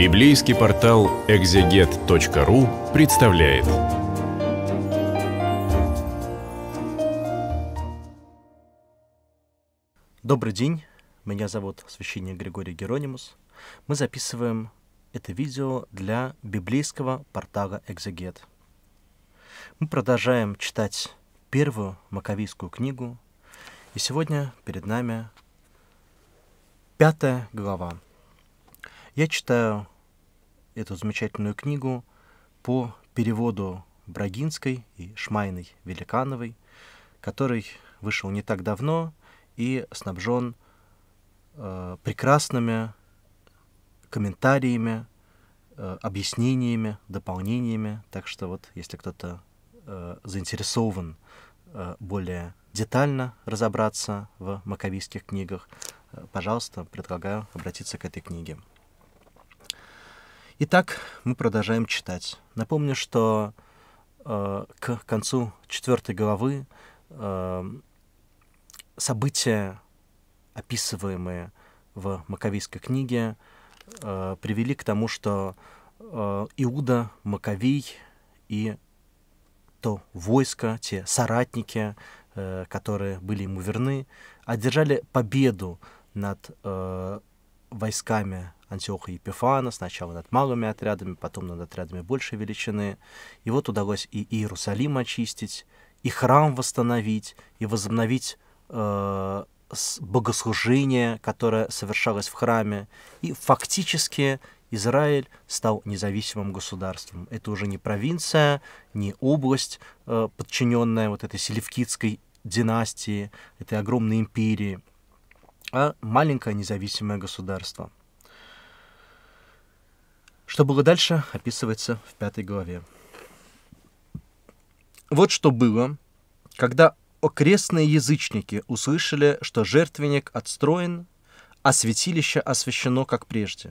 Библейский портал экзегет.ру представляет. Добрый день, меня зовут священник Григорий Геронимус. Мы записываем это видео для библейского портала «Экзегет». Мы продолжаем читать первую маковийскую книгу, и сегодня перед нами пятая глава – я читаю эту замечательную книгу по переводу Брагинской и Шмайной Великановой, который вышел не так давно и снабжен э, прекрасными комментариями, э, объяснениями, дополнениями. Так что вот, если кто-то э, заинтересован э, более детально разобраться в маковийских книгах, э, пожалуйста, предлагаю обратиться к этой книге. Итак, мы продолжаем читать. Напомню, что э, к концу четвертой главы э, события, описываемые в Маковийской книге, э, привели к тому, что э, Иуда, Маковий и то войско, те соратники, э, которые были ему верны, одержали победу над э, войсками Антиоха Епифана, сначала над малыми отрядами, потом над отрядами большей величины. И вот удалось и Иерусалим очистить, и храм восстановить, и возобновить э, богослужение, которое совершалось в храме. И фактически Израиль стал независимым государством. Это уже не провинция, не область, э, подчиненная вот этой селевкидской династии, этой огромной империи – а маленькое независимое государство. Что было дальше, описывается в пятой главе. Вот что было, когда окрестные язычники услышали, что жертвенник отстроен, а святилище освящено как прежде.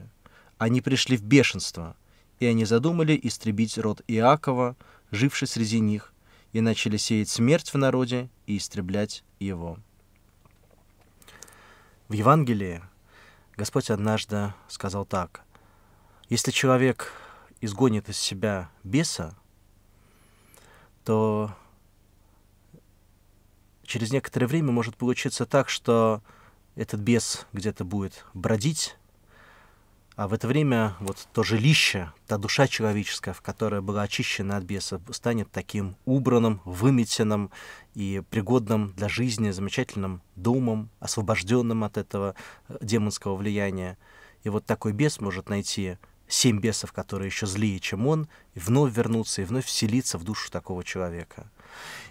Они пришли в бешенство, и они задумали истребить род Иакова, живший среди них, и начали сеять смерть в народе и истреблять его. В Евангелии Господь однажды сказал так. Если человек изгонит из себя беса, то через некоторое время может получиться так, что этот бес где-то будет бродить, а в это время вот то жилище, та душа человеческая, в которой была очищена от беса, станет таким убранным, выметенным и пригодным для жизни, замечательным домом, освобожденным от этого э, демонского влияния. И вот такой бес может найти семь бесов, которые еще злее, чем он, и вновь вернуться и вновь вселиться в душу такого человека.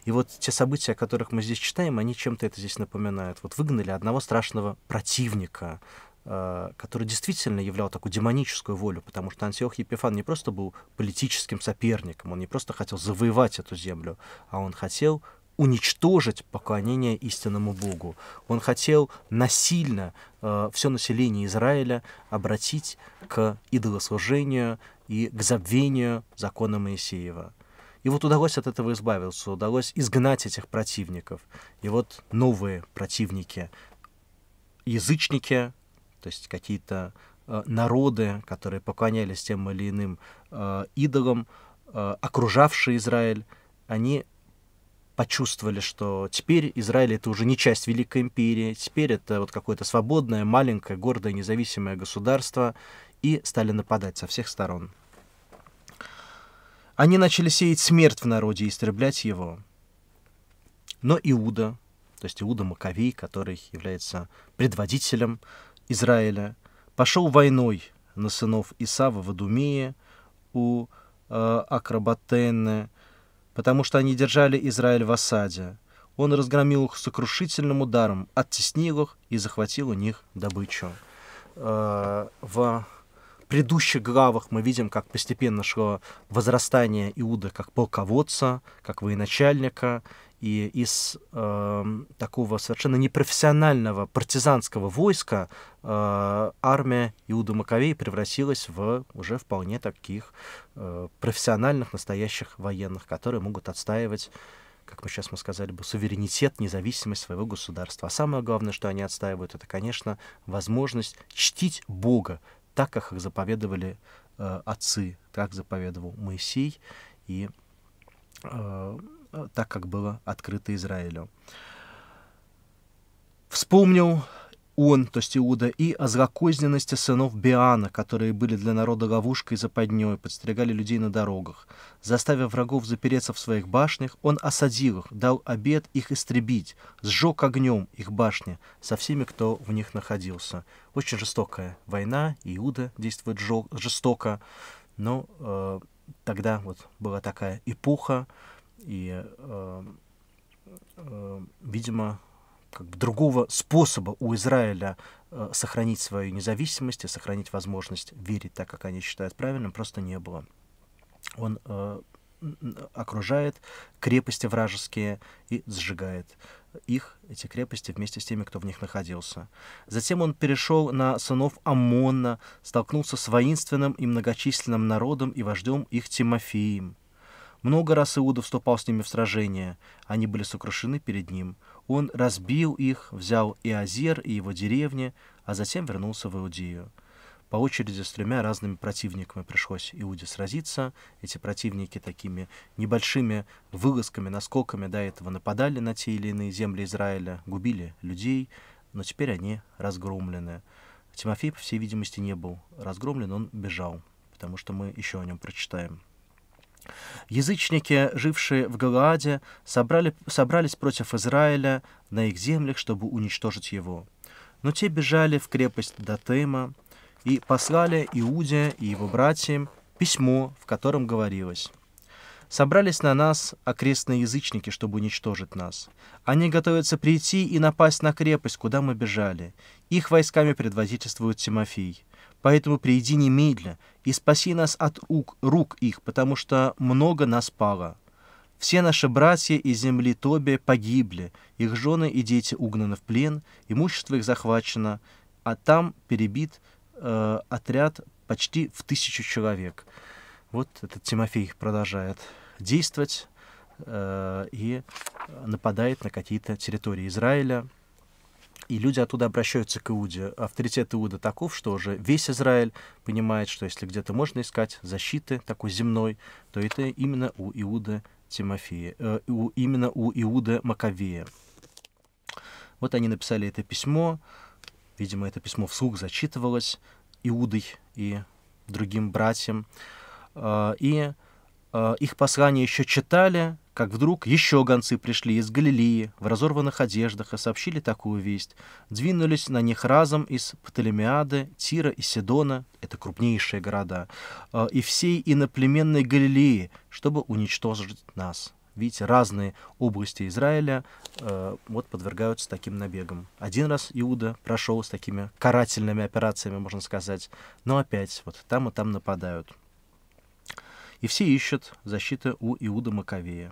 И вот те события, о которых мы здесь читаем, они чем-то это здесь напоминают. Вот выгнали одного страшного противника, Э, который действительно являл такую демоническую волю, потому что Антиох Епифан не просто был политическим соперником, он не просто хотел завоевать эту землю, а он хотел уничтожить поклонение истинному Богу. Он хотел насильно э, все население Израиля обратить к идолослужению и к забвению закона Моисеева. И вот удалось от этого избавиться, удалось изгнать этих противников. И вот новые противники, язычники, то есть какие-то э, народы, которые поклонялись тем или иным э, идолам, э, окружавшие Израиль, они почувствовали, что теперь Израиль это уже не часть Великой империи, теперь это вот какое-то свободное, маленькое, гордое, независимое государство, и стали нападать со всех сторон. Они начали сеять смерть в народе и истреблять его. Но Иуда, то есть Иуда Маковей, который является предводителем Израиля, пошел войной на сынов Исава в Адумее у э, Акрабатены, потому что они держали Израиль в осаде. Он разгромил их сокрушительным ударом, оттеснил их и захватил у них добычу. Э, в предыдущих главах мы видим, как постепенно шло возрастание Иуда как полководца, как военачальника, и из э, такого совершенно непрофессионального партизанского войска э, армия Иуда Маковей превратилась в уже вполне таких э, профессиональных, настоящих военных, которые могут отстаивать, как мы сейчас мы сказали бы, суверенитет, независимость своего государства. А самое главное, что они отстаивают, это, конечно, возможность чтить Бога так, как их заповедовали э, отцы, как заповедовал Моисей и э, Э, так как было открыто Израилю. Вспомнил он, то есть Иуда, и о злокозненности сынов Биана, которые были для народа ловушкой и западней, подстерегали людей на дорогах. Заставив врагов запереться в своих башнях, он осадил их, дал обед их истребить, сжег огнем их башни со всеми, кто в них находился. Очень жестокая война, Иуда действует жестоко, но э, тогда вот была такая эпоха, и, э, э, видимо, как бы другого способа у Израиля э, сохранить свою независимость и сохранить возможность верить так, как они считают правильным, просто не было. Он окружает крепости вражеские и сжигает их, эти крепости, вместе с теми, кто в них находился. Затем он перешел на сынов Амона, столкнулся с воинственным и многочисленным народом и вождем их Тимофеем – много раз Иуда вступал с ними в сражение. Они были сокрушены перед ним. Он разбил их, взял и Азер, и его деревни, а затем вернулся в Иудею. По очереди с тремя разными противниками пришлось Иуде сразиться. Эти противники такими небольшими вылазками, наскоками до этого нападали на те или иные земли Израиля, губили людей, но теперь они разгромлены. Тимофей, по всей видимости, не был разгромлен, он бежал, потому что мы еще о нем прочитаем. Язычники, жившие в Галааде, собрали, собрались против Израиля на их землях, чтобы уничтожить его. Но те бежали в крепость Датема и послали Иуде и его братьям письмо, в котором говорилось собрались на нас окрестные язычники, чтобы уничтожить нас. Они готовятся прийти и напасть на крепость, куда мы бежали. Их войсками предводительствует Тимофей. Поэтому приди немедля и спаси нас от рук, рук их, потому что много нас пало. Все наши братья из земли Тоби погибли, их жены и дети угнаны в плен, имущество их захвачено, а там перебит э, отряд почти в тысячу человек. Вот этот Тимофей продолжает действовать э, и нападает на какие-то территории Израиля и люди оттуда обращаются к Иуде. Авторитет Иуда таков, что уже весь Израиль понимает, что если где-то можно искать защиты такой земной, то это именно у Иуда Тимофея, э, у, именно у Иуда Маковея. Вот они написали это письмо, видимо, это письмо вслух зачитывалось Иудой и другим братьям, э, и Э, их послание еще читали, как вдруг еще гонцы пришли из Галилеи в разорванных одеждах и сообщили такую весть. Двинулись на них разом из Птолемиады, Тира и Сидона, это крупнейшие города, э, и всей иноплеменной Галилеи, чтобы уничтожить нас. Видите, разные области Израиля э, вот подвергаются таким набегам. Один раз Иуда прошел с такими карательными операциями, можно сказать, но опять вот там и там нападают и все ищут защиты у Иуда Маковея.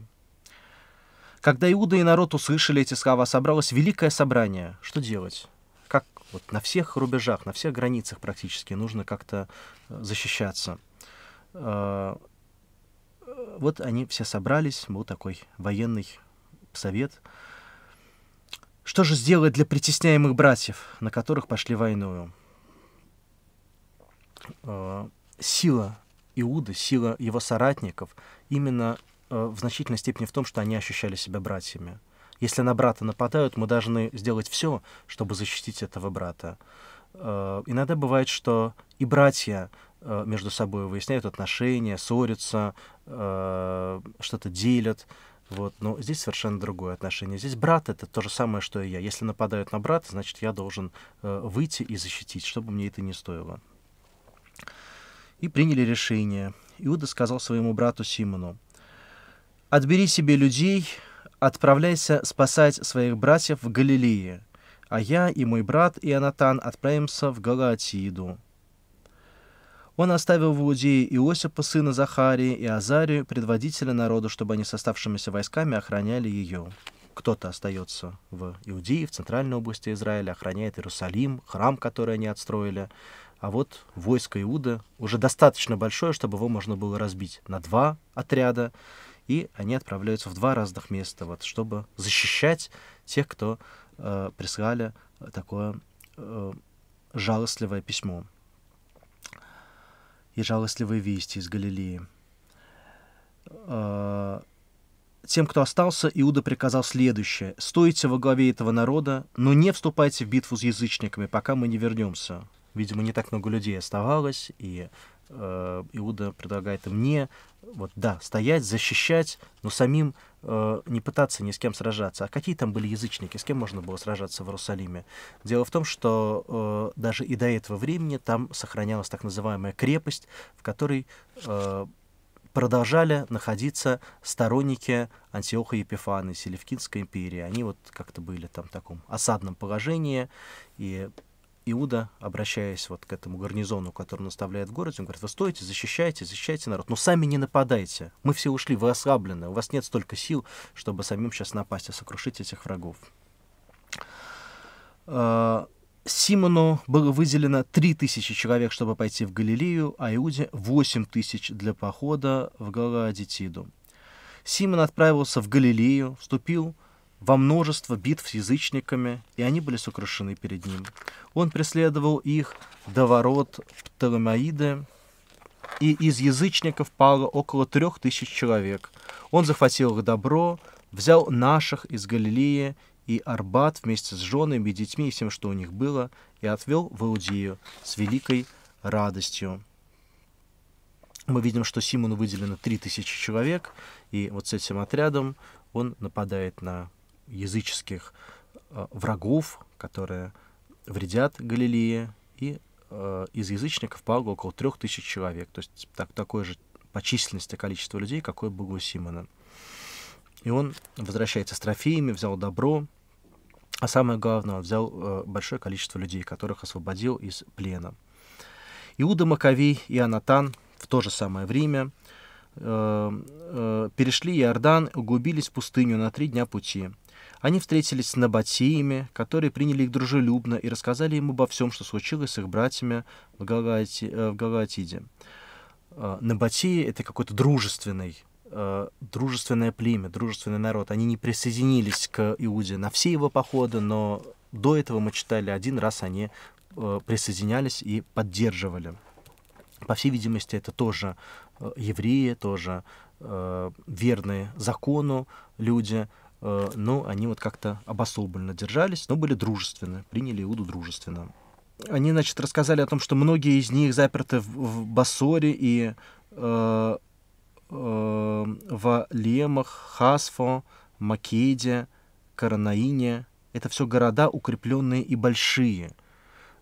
Когда Иуда и народ услышали эти слова, собралось великое собрание. Что делать? Как вот на всех рубежах, на всех границах практически нужно как-то э, защищаться. Э, вот они все собрались, был такой военный совет. Что же сделать для притесняемых братьев, на которых пошли войную? Э, сила иуды сила его соратников именно э, в значительной степени в том, что они ощущали себя братьями. Если на брата нападают, мы должны сделать все, чтобы защитить этого брата. Э, иногда бывает, что и братья э, между собой выясняют отношения, ссорятся, э, что-то делят. Вот. Но здесь совершенно другое отношение. Здесь брат — это то же самое, что и я. Если нападают на брата, значит, я должен э, выйти и защитить, чтобы мне это не стоило и приняли решение. Иуда сказал своему брату Симону, «Отбери себе людей, отправляйся спасать своих братьев в Галилее, а я и мой брат Ионатан отправимся в Галатииду». Он оставил в Иудее Иосипа, сына Захарии, и Азарию, предводителя народа, чтобы они с оставшимися войсками охраняли ее. Кто-то остается в Иудее, в центральной области Израиля, охраняет Иерусалим, храм, который они отстроили, а вот войско Иуда уже достаточно большое, чтобы его можно было разбить на два отряда, и они отправляются в два разных места, вот, чтобы защищать тех, кто э, прислали такое э, жалостливое письмо и жалостливые вести из Галилеи. Э, тем, кто остался, Иуда приказал следующее. «Стойте во главе этого народа, но не вступайте в битву с язычниками, пока мы не вернемся видимо, не так много людей оставалось, и э, Иуда предлагает мне вот, да, стоять, защищать, но самим э, не пытаться ни с кем сражаться. А какие там были язычники, с кем можно было сражаться в Иерусалиме? Дело в том, что э, даже и до этого времени там сохранялась так называемая крепость, в которой э, продолжали находиться сторонники Антиоха Епифана из Селевкинской империи. Они вот как-то были там в таком осадном положении, и Иуда, обращаясь вот к этому гарнизону, который он оставляет в городе, он говорит, вы стойте, защищайте, защищайте народ, но сами не нападайте. Мы все ушли, вы ослаблены, у вас нет столько сил, чтобы самим сейчас напасть и сокрушить этих врагов. А, Симону было выделено 3000 человек, чтобы пойти в Галилею, а Иуде 8000 для похода в Галаадитиду. Симон отправился в Галилею, вступил в во множество битв с язычниками, и они были сокрушены перед ним. Он преследовал их до ворот Птолемаиды, и из язычников пало около трех тысяч человек. Он захватил их добро, взял наших из Галилеи и Арбат вместе с женами, и детьми и всем, что у них было, и отвел в Иудею с великой радостью. Мы видим, что Симону выделено три тысячи человек, и вот с этим отрядом он нападает на языческих э, врагов, которые вредят Галилее, и э, из язычников пало около трех тысяч человек, то есть так, такое же по численности количество людей, какое было у Симона. И он возвращается с трофеями, взял добро, а самое главное, он взял э, большое количество людей, которых освободил из плена. Иуда Маковей и Анатан в то же самое время э, э, перешли Иордан, углубились в пустыню на три дня пути. Они встретились с набатиями, которые приняли их дружелюбно и рассказали им обо всем, что случилось с их братьями в, Галати, э, в Галатиде. Э, Набатеи — это какой-то дружественный э, дружественное племя, дружественный народ. Они не присоединились к Иуде на все его походы, но до этого мы читали один раз они присоединялись и поддерживали. По всей видимости, это тоже евреи, тоже верные закону люди, Э, но они вот как-то обособленно держались, но были дружественны, приняли Иуду дружественно. Они, значит, рассказали о том, что многие из них заперты в, в Басоре и э, э, в Лемах, Хасфо, Македе, Каранаине. Это все города укрепленные и большие –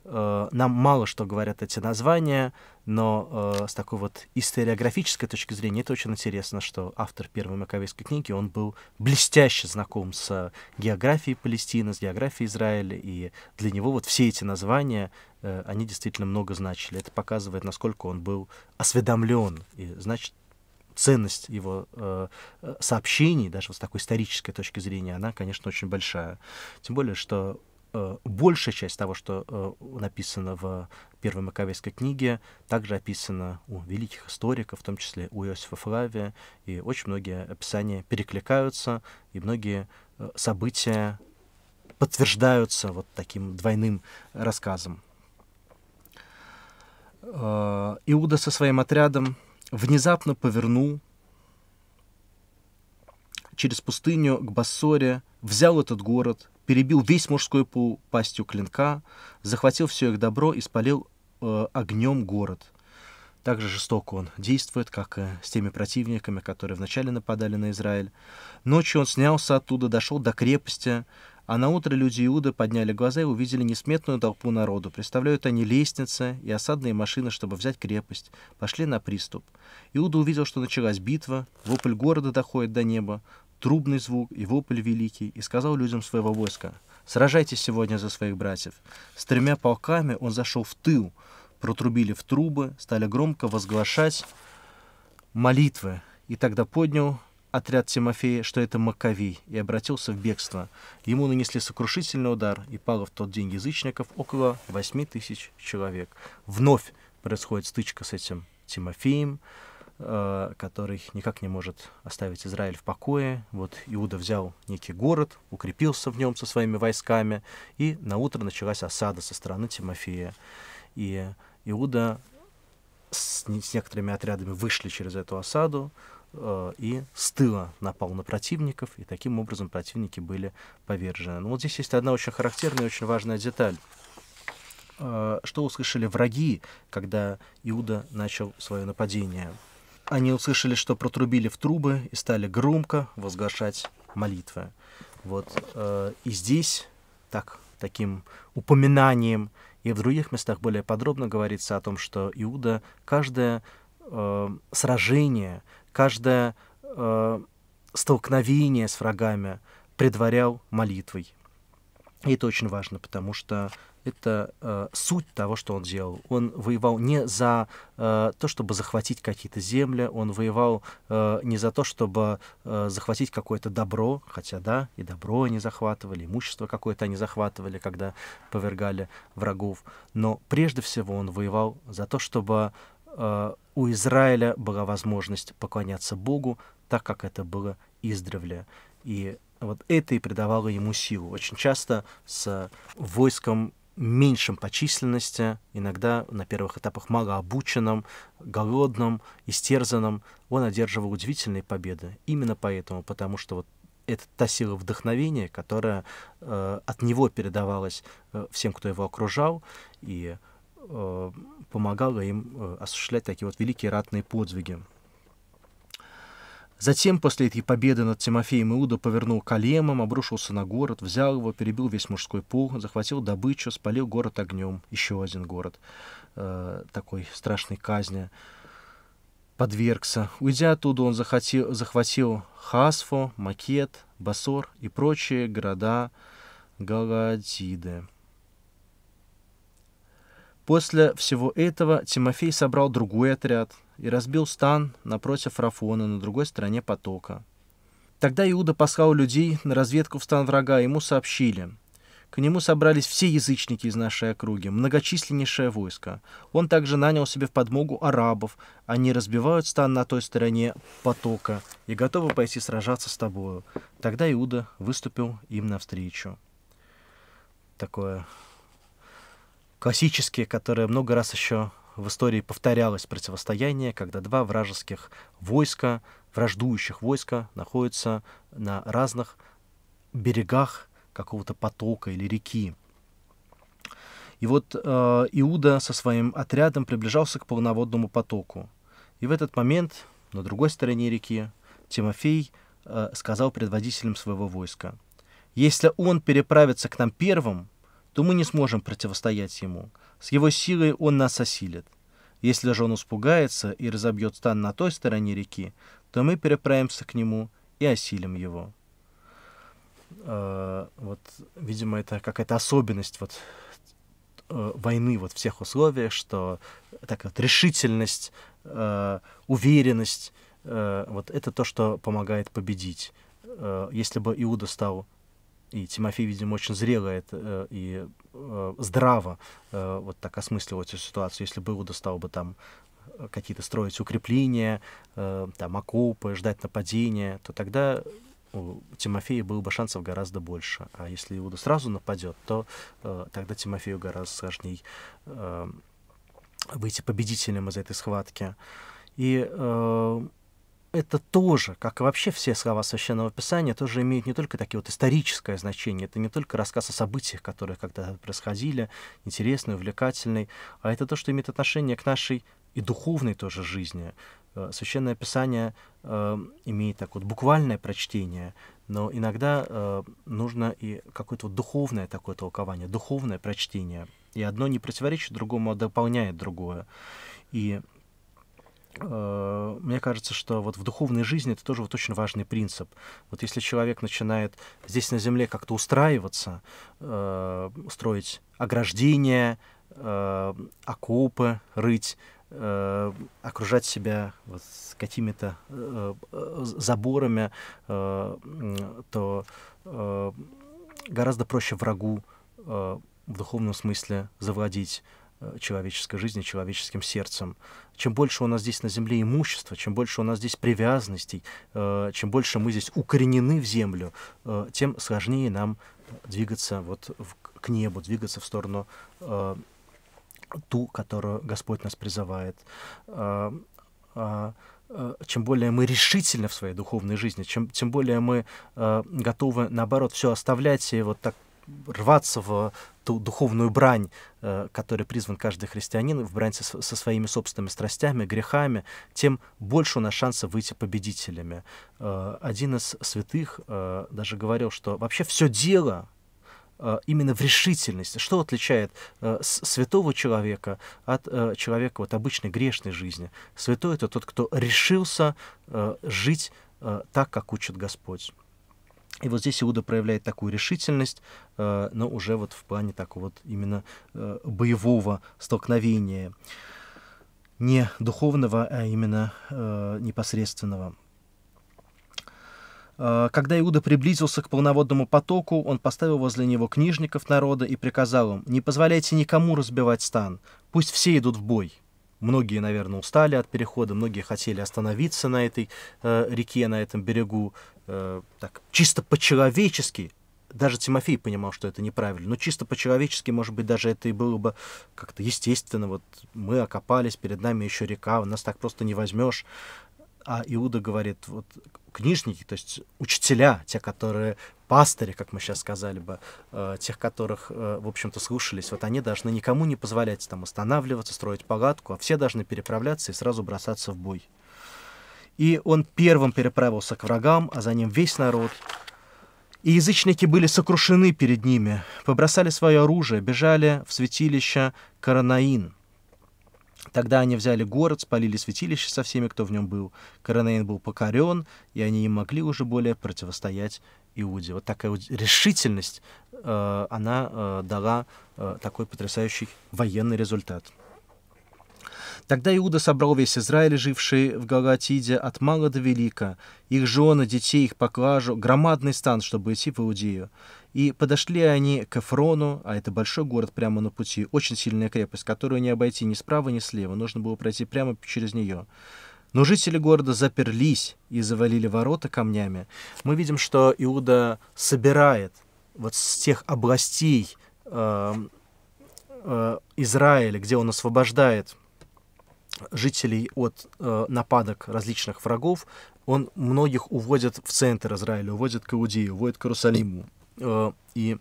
Э, нам мало что говорят эти названия, но э, с такой вот историографической точки зрения это очень интересно, что автор первой Маковейской книги, он был блестяще знаком с географией Палестины, с географией Израиля, и для него вот все эти названия, э, они действительно много значили. Это показывает, насколько он был осведомлен, и значит, ценность его э, э сообщений, даже вот с такой исторической точки зрения, она, конечно, очень большая. Тем более, что Э, большая часть того, что э, написано в первой Маковейской книге, также описана у великих историков, в том числе у Иосифа Флавия, и очень многие описания перекликаются, и многие э, события подтверждаются вот таким двойным рассказом. Иуда со своим отрядом внезапно повернул через пустыню к Бассоре, взял этот город перебил весь мужской пул пастью клинка, захватил все их добро и спалил э, огнем город. Так же жестоко он действует, как и с теми противниками, которые вначале нападали на Израиль. Ночью он снялся оттуда, дошел до крепости, а на утро люди Иуда подняли глаза и увидели несметную толпу народу. Представляют они лестницы и осадные машины, чтобы взять крепость. Пошли на приступ. Иуда увидел, что началась битва, вопль города доходит до неба трубный звук и вопль великий, и сказал людям своего войска, «Сражайтесь сегодня за своих братьев». С тремя полками он зашел в тыл, протрубили в трубы, стали громко возглашать молитвы, и тогда поднял отряд Тимофея, что это Маковей, и обратился в бегство. Ему нанесли сокрушительный удар, и пало в тот день язычников около восьми тысяч человек. Вновь происходит стычка с этим Тимофеем, Э, который никак не может оставить Израиль в покое. Вот Иуда взял некий город, укрепился в нем со своими войсками, и на утро началась осада со стороны Тимофея. И Иуда с, с некоторыми отрядами вышли через эту осаду э, и с тыла напал на противников, и таким образом противники были повержены. Но ну, вот здесь есть одна очень характерная и очень важная деталь э, что услышали враги, когда Иуда начал свое нападение они услышали, что протрубили в трубы и стали громко возглашать молитвы. Вот. Э, и здесь так, таким упоминанием и в других местах более подробно говорится о том, что Иуда каждое э, сражение, каждое э, столкновение с врагами предварял молитвой. И это очень важно, потому что это э, суть того, что он делал. Он воевал не за э, то, чтобы захватить какие-то земли, он воевал э, не за то, чтобы э, захватить какое-то добро, хотя да, и добро они захватывали, имущество какое-то они захватывали, когда повергали врагов. Но прежде всего он воевал за то, чтобы э, у Израиля была возможность поклоняться Богу, так как это было издревле. И вот это и придавало ему силу. Очень часто с войском меньшим по численности, иногда на первых этапах мало обученным голодным, истерзанным, он одерживал удивительные победы. Именно поэтому, потому что вот это та сила вдохновения, которая э, от него передавалась э, всем, кто его окружал, и э, помогала им э, осуществлять такие вот великие ратные подвиги. Затем, после этой победы над Тимофеем Иуда, повернул к Алемам, обрушился на город, взял его, перебил весь мужской пол, захватил добычу, спалил город огнем. Еще один город э, такой страшной казни подвергся. Уйдя оттуда, он захотел, захватил Хасфо, Макет, Басор и прочие города Галадиды. После всего этого Тимофей собрал другой отряд – и разбил стан напротив Рафона на другой стороне потока. Тогда Иуда послал людей на разведку в стан врага, ему сообщили. К нему собрались все язычники из нашей округи, многочисленнейшее войско. Он также нанял себе в подмогу арабов. Они разбивают стан на той стороне потока и готовы пойти сражаться с тобою. Тогда Иуда выступил им навстречу. Такое классические, которые много раз еще в истории повторялось противостояние, когда два вражеских войска, враждующих войска, находятся на разных берегах какого-то потока или реки. И вот э, Иуда со своим отрядом приближался к полноводному потоку. И в этот момент на другой стороне реки Тимофей э, сказал предводителям своего войска, «Если он переправится к нам первым, то мы не сможем противостоять ему. С его силой он нас осилит. Если же он испугается и разобьет стан на той стороне реки, то мы переправимся к нему и осилим его. Э, вот, видимо, это какая-то особенность вот э, войны вот в всех условиях, что так вот решительность, э, уверенность, э, вот это то, что помогает победить. Э, если бы Иуда стал и Тимофей, видимо, очень зрело это э, и э, здраво э, вот так осмысливал эту ситуацию. Если бы Иуда стал бы там какие-то строить укрепления, там окопы, ждать нападения, то тогда у Тимофея было бы шансов гораздо больше. А если Иуда сразу нападет, то тогда Тимофею гораздо сложнее выйти победителем из этой схватки. И это тоже, как и вообще все слова Священного Писания, тоже имеют не только такие вот историческое значение, это не только рассказ о событиях, которые когда-то происходили, интересный, увлекательный, а это то, что имеет отношение к нашей и духовной тоже жизни. Э, Священное Писание э, имеет так вот буквальное прочтение, но иногда э, нужно и какое-то вот духовное такое толкование, духовное прочтение. И одно не противоречит другому, а дополняет другое. И Э, мне кажется, что вот в духовной жизни это тоже вот очень важный принцип. Вот если человек начинает здесь на земле как-то устраиваться, э, строить ограждения, э, окопы, рыть, э, окружать себя вот какими-то э, э заборами, э, то э, гораздо проще врагу э, в духовном смысле завладеть Э, человеческой жизни, человеческим сердцем. Чем больше у нас здесь на земле имущества, чем больше у нас здесь привязанностей, э, чем больше мы здесь укоренены в землю, э, тем сложнее нам двигаться вот к небу, двигаться в сторону ту, которую Господь нас призывает а, чем более мы решительны в своей духовной жизни, чем, тем более мы готовы, наоборот, все оставлять и вот так рваться в ту духовную брань, э, которой призван каждый христианин, в брань со, со своими собственными страстями, грехами, тем больше у нас шансов выйти победителями. Э, один из святых э, даже говорил, что вообще все дело э, именно в решительности. Что отличает святого человека от человека вот, обычной грешной жизни? Святой — это тот, кто решился жить так, как учит Господь. И вот здесь Иуда проявляет такую решительность, э, но уже вот в плане такого вот именно э, боевого столкновения, не духовного, а именно э, непосредственного. Э, когда Иуда приблизился к полноводному потоку, он поставил возле него книжников народа и приказал им, «Не позволяйте никому разбивать стан, пусть все идут в бой». Многие, наверное, устали от перехода, многие хотели остановиться на этой э, реке, на этом берегу Э, так, чисто по-человечески, даже Тимофей понимал, что это неправильно, но чисто по-человечески, может быть, даже это и было бы как-то естественно. Вот мы окопались, перед нами еще река, у нас так просто не возьмешь. А Иуда говорит, вот книжники, то есть учителя, те, которые пастыри, как мы сейчас сказали бы, э, тех, которых, э, в общем-то, слушались, вот они должны никому не позволять там останавливаться, строить палатку, а все должны переправляться и сразу бросаться в бой и он первым переправился к врагам, а за ним весь народ. И язычники были сокрушены перед ними, побросали свое оружие, бежали в святилище Каранаин. Тогда они взяли город, спалили святилище со всеми, кто в нем был. Каранаин был покорен, и они не могли уже более противостоять Иуде. Вот такая вот решительность, э, она э, дала э, такой потрясающий военный результат. Тогда Иуда собрал весь Израиль, живший в Галатиде, от мала до велика, их жены, детей, их поклажу, громадный стан, чтобы идти в Иудею. И подошли они к Эфрону, а это большой город прямо на пути, очень сильная крепость, которую не обойти ни справа, ни слева, нужно было пройти прямо через нее. Но жители города заперлись и завалили ворота камнями. Мы видим, что Иуда собирает вот с тех областей э, э, Израиля, где он освобождает жителей от э, нападок различных врагов. Он многих уводит в центр Израиля, уводит к Иудею, уводит к Иерусалиму. Э, и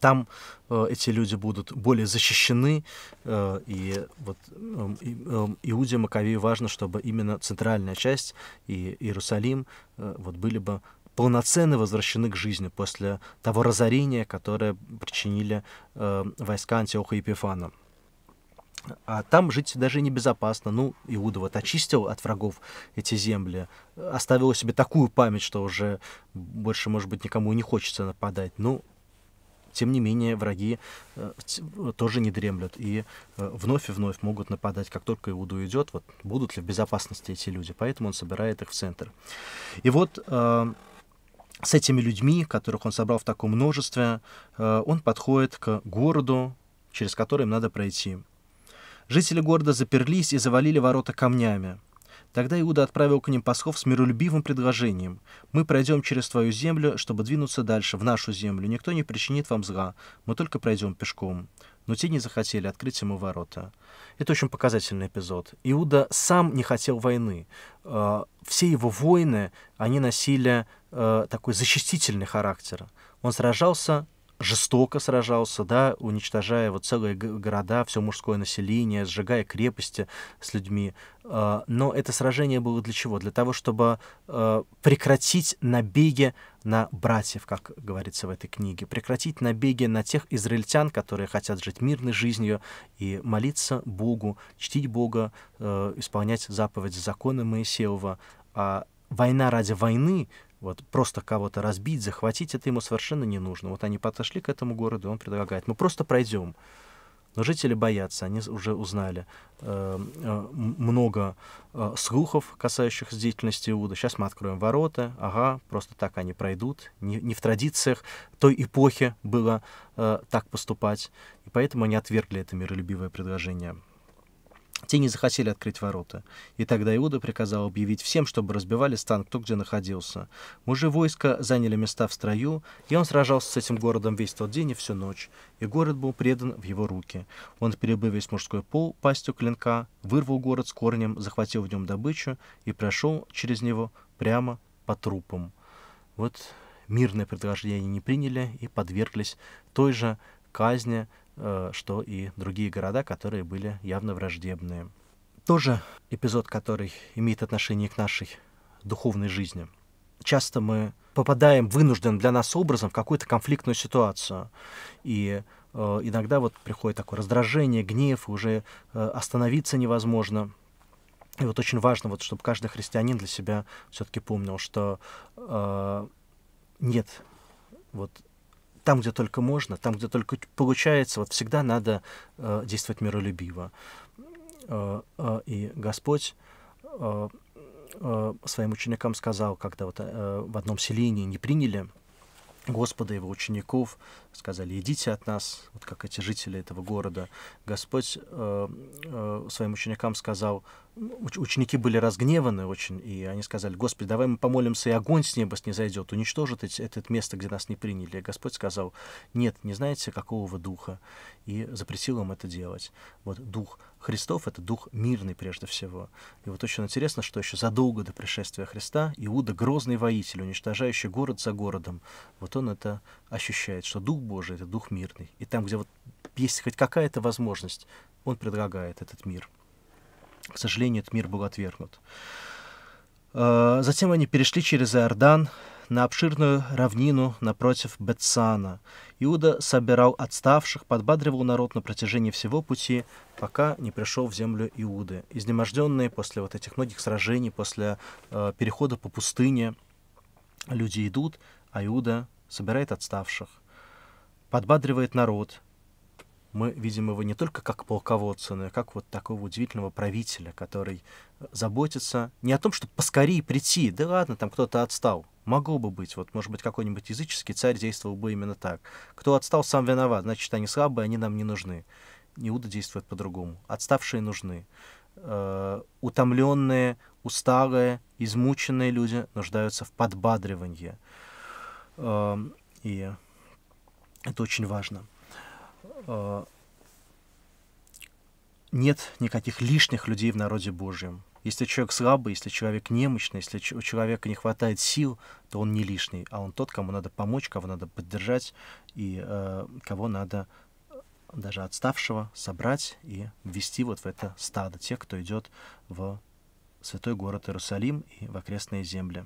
там э, эти люди будут более защищены, э, и вот э, эм, э, эм, Иуде, Маковеи важно, чтобы именно центральная часть и Иерусалим э, вот были бы полноценно возвращены к жизни после того разорения, которое причинили э, войска Антиоха и Епифана а там жить даже небезопасно. Ну, Иуда вот очистил от врагов эти земли, оставил себе такую память, что уже больше, может быть, никому не хочется нападать. Ну, тем не менее, враги э, э, тоже не дремлют и э, вновь и вновь могут нападать, как только Иуда уйдет, вот будут ли в безопасности эти люди, поэтому он собирает их в центр. И вот с этими людьми, которых он собрал в таком множестве, он подходит к городу, через который им надо пройти. Жители города заперлись и завалили ворота камнями. Тогда Иуда отправил к ним пасхов с миролюбивым предложением. «Мы пройдем через твою землю, чтобы двинуться дальше, в нашу землю. Никто не причинит вам зла. Мы только пройдем пешком». Но те не захотели открыть ему ворота. Это очень показательный эпизод. Иуда сам не хотел войны. Э, все его воины, они носили э, такой защитительный характер. Он сражался жестоко сражался, да, уничтожая вот целые города, все мужское население, сжигая крепости с людьми. А, но это сражение было для чего? Для того, чтобы э, прекратить набеги на братьев, как говорится в этой книге, прекратить набеги на тех израильтян, которые хотят жить мирной жизнью и молиться Богу, чтить Бога, э, исполнять заповеди, законы Моисеева. А война ради войны вот просто кого-то разбить, захватить, это ему совершенно не нужно. Вот они подошли к этому городу, и он предлагает, мы просто пройдем. Но жители боятся, они уже узнали эм, э, много э, слухов, касающихся деятельности Иуда. Сейчас мы откроем ворота, ага, просто так они пройдут. Не, не в традициях той эпохи было э, так поступать. И поэтому они отвергли это миролюбивое предложение те не захотели открыть ворота. И тогда Иуда приказал объявить всем, чтобы разбивали стан, кто где находился. Мужи войско заняли места в строю, и он сражался с этим городом весь тот день и всю ночь. И город был предан в его руки. Он перебыл весь мужской пол пастью клинка, вырвал город с корнем, захватил в нем добычу и прошел через него прямо по трупам. Вот мирное предложение не приняли и подверглись той же казни, Э, что и другие города, которые были явно враждебные. Тоже эпизод, который имеет отношение к нашей духовной жизни. Часто мы попадаем вынужден для нас образом в какую-то конфликтную ситуацию. И э, иногда вот приходит такое раздражение, гнев, уже э, остановиться невозможно. И вот очень важно, вот, чтобы каждый христианин для себя все-таки помнил, что э, нет вот там, где только можно, там, где только получается, вот всегда надо э, действовать миролюбиво. Э, э, и Господь э, э, своим ученикам сказал, когда вот э, в одном селении не приняли Господа, его учеников, сказали, идите от нас, вот как эти жители этого города. Господь э, э, своим ученикам сказал, ученики были разгневаны очень, и они сказали, Господи, давай мы помолимся, и огонь с неба не зайдет, уничтожит эти, это место, где нас не приняли. И Господь сказал, нет, не знаете, какого вы духа, и запретил им это делать. Вот дух Христов — это дух мирный прежде всего. И вот очень интересно, что еще задолго до пришествия Христа Иуда — грозный воитель, уничтожающий город за городом. Вот он это ощущает, что Дух Божий — это Дух мирный. И там, где вот есть хоть какая-то возможность, он предлагает этот мир — к сожалению, этот мир был отвергнут. Э, затем они перешли через Иордан на обширную равнину напротив Бетсана. Иуда собирал отставших, подбадривал народ на протяжении всего пути, пока не пришел в землю Иуды. Изнеможденные после вот этих многих сражений, после э, перехода по пустыне, люди идут, а Иуда собирает отставших, подбадривает народ, мы видим его не только как полководца, но и как вот такого удивительного правителя, который э, заботится не о том, чтобы поскорее прийти, да ладно, там кто-то отстал, могло бы быть, вот, может быть, какой-нибудь языческий царь действовал бы именно так. Кто отстал, сам виноват, значит, они слабые, они нам не нужны. Иуда действует по-другому. Отставшие нужны. Э, утомленные, усталые, измученные люди нуждаются в подбадривании. Э, и это очень важно. Э, нет никаких лишних людей в народе Божьем. Если человек слабый, если человек немощный, если у человека не хватает сил, то он не лишний, а он тот, кому надо помочь, кого надо поддержать и э, кого надо э, даже отставшего собрать и ввести вот в это стадо тех, кто идет в святой город Иерусалим и в окрестные земли.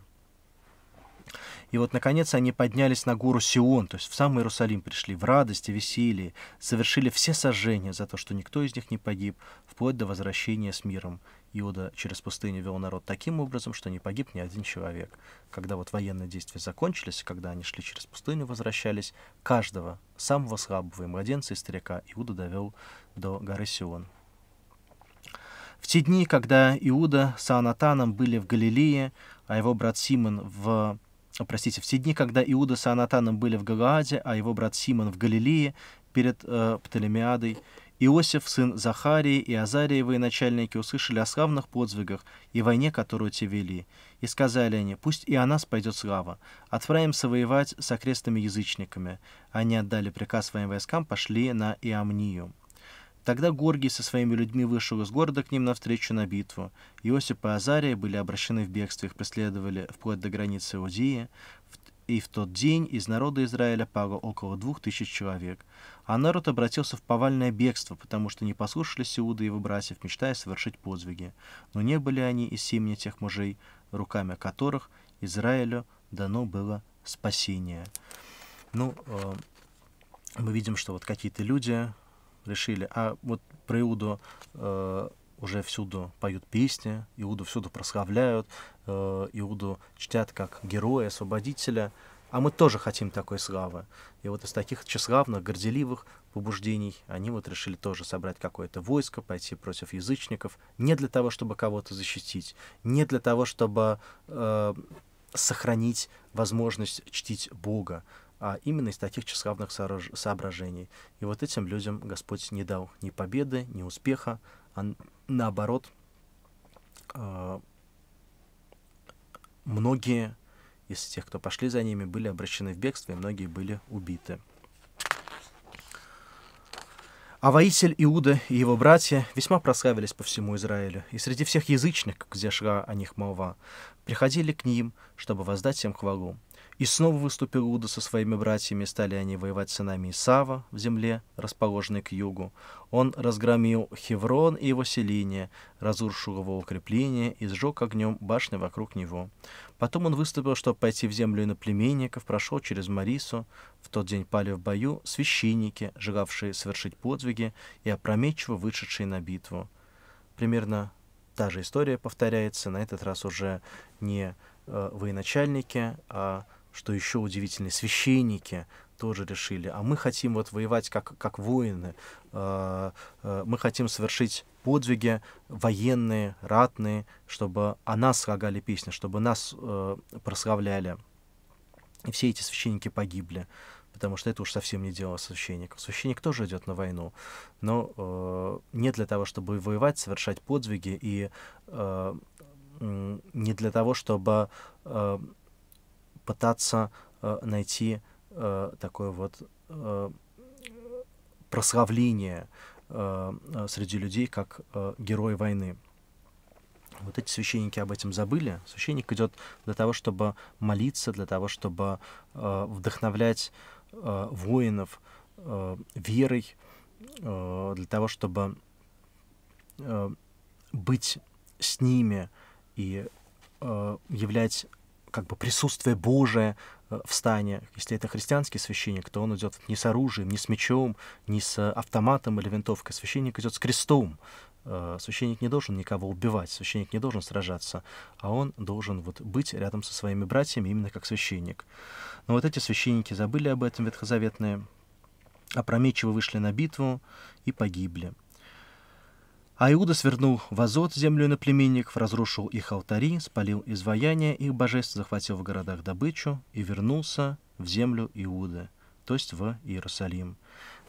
И вот, наконец, они поднялись на гору Сион, то есть в сам Иерусалим пришли, в радости, веселье, совершили все сожжения за то, что никто из них не погиб, вплоть до возвращения с миром. Иуда через пустыню вел народ таким образом, что не погиб ни один человек. Когда вот военные действия закончились, когда они шли через пустыню, возвращались, каждого, самого слабого и младенца, и старика, Иуда довел до горы Сион. В те дни, когда Иуда с Анатаном были в Галилее, а его брат Симон в а, простите, в те дни, когда Иуда с Анатаном были в Галааде, а его брат Симон в Галилее перед э, Птолемиадой, Иосиф, сын Захарии и Азарии, военачальники, услышали о славных подвигах и войне, которую те вели. И сказали они, пусть и о нас пойдет слава. отправимся воевать с окрестными язычниками. Они отдали приказ своим войскам, пошли на Иомнию. Тогда Горгий со своими людьми вышел из города к ним навстречу на битву. Иосип и Азария были обращены в бегство, их преследовали вплоть до границы Иудеи, и в тот день из народа Израиля пало около двух тысяч человек. А народ обратился в повальное бегство, потому что не послушались Иуда и его братьев, мечтая совершить подвиги. Но не были они из семени тех мужей, руками которых Израилю дано было спасение. Ну, э, мы видим, что вот какие-то люди решили. А вот про Иуду э, уже всюду поют песни, Иуду всюду прославляют, э, Иуду чтят как героя, освободителя. А мы тоже хотим такой славы. И вот из таких тщеславных, горделивых побуждений они вот решили тоже собрать какое-то войско, пойти против язычников, не для того, чтобы кого-то защитить, не для того, чтобы э, сохранить возможность чтить Бога, а именно из таких тщеславных соображений. И вот этим людям Господь не дал ни победы, ни успеха, а наоборот, а, многие из тех, кто пошли за ними, были обращены в бегство, и многие были убиты. А воитель Иуда и его братья весьма прославились по всему Израилю, и среди всех язычников, где шла о них молва, приходили к ним, чтобы воздать им хвалу. И снова выступил Уда со своими братьями, стали они воевать с сынами Исава в земле, расположенной к югу. Он разгромил Хеврон и его селение, разрушил его укрепление и сжег огнем башни вокруг него. Потом он выступил, чтобы пойти в землю иноплеменников, прошел через Марису. В тот день пали в бою священники, желавшие совершить подвиги и опрометчиво вышедшие на битву. Примерно та же история повторяется, на этот раз уже не э, военачальники, а что еще удивительно, священники тоже решили, а мы хотим вот воевать как, как воины, э, э, мы хотим совершить подвиги военные, ратные, чтобы о нас слагали песни, чтобы нас э, прославляли. И все эти священники погибли, потому что это уж совсем не дело священников. Священник тоже идет на войну, но не для того, чтобы воевать, совершать подвиги, и не для того, чтобы пытаться э, найти э, такое вот э, прославление э, э, среди людей как э, герой войны. Вот эти священники об этом забыли. Священник идет для того, чтобы молиться, для того, чтобы э, вдохновлять э, воинов э, верой, э, для того, чтобы э, быть с ними и э, являть как бы присутствие Божие э, в стане. Если это христианский священник, то он идет не с оружием, не с мечом, не с э, автоматом или винтовкой. Священник идет с крестом. Э, священник не должен никого убивать, священник не должен сражаться, а он должен вот быть рядом со своими братьями именно как священник. Но вот эти священники забыли об этом ветхозаветные, опрометчиво вышли на битву и погибли. А Иуда свернул в азот землю иноплеменников, разрушил их алтари, спалил изваяния их божеств, захватил в городах добычу и вернулся в землю Иуды, то есть в Иерусалим.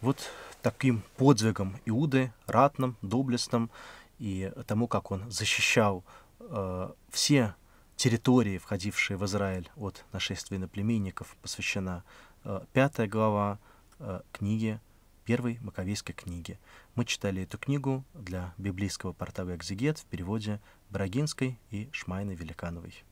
Вот таким подвигом Иуды, ратным, доблестным, и тому, как он защищал э, все территории, входившие в Израиль от нашествия иноплеменников, посвящена э, пятая глава э, книги первой Маковейской книги. Мы читали эту книгу для библейского портала «Экзегет» в переводе Брагинской и Шмайны Великановой.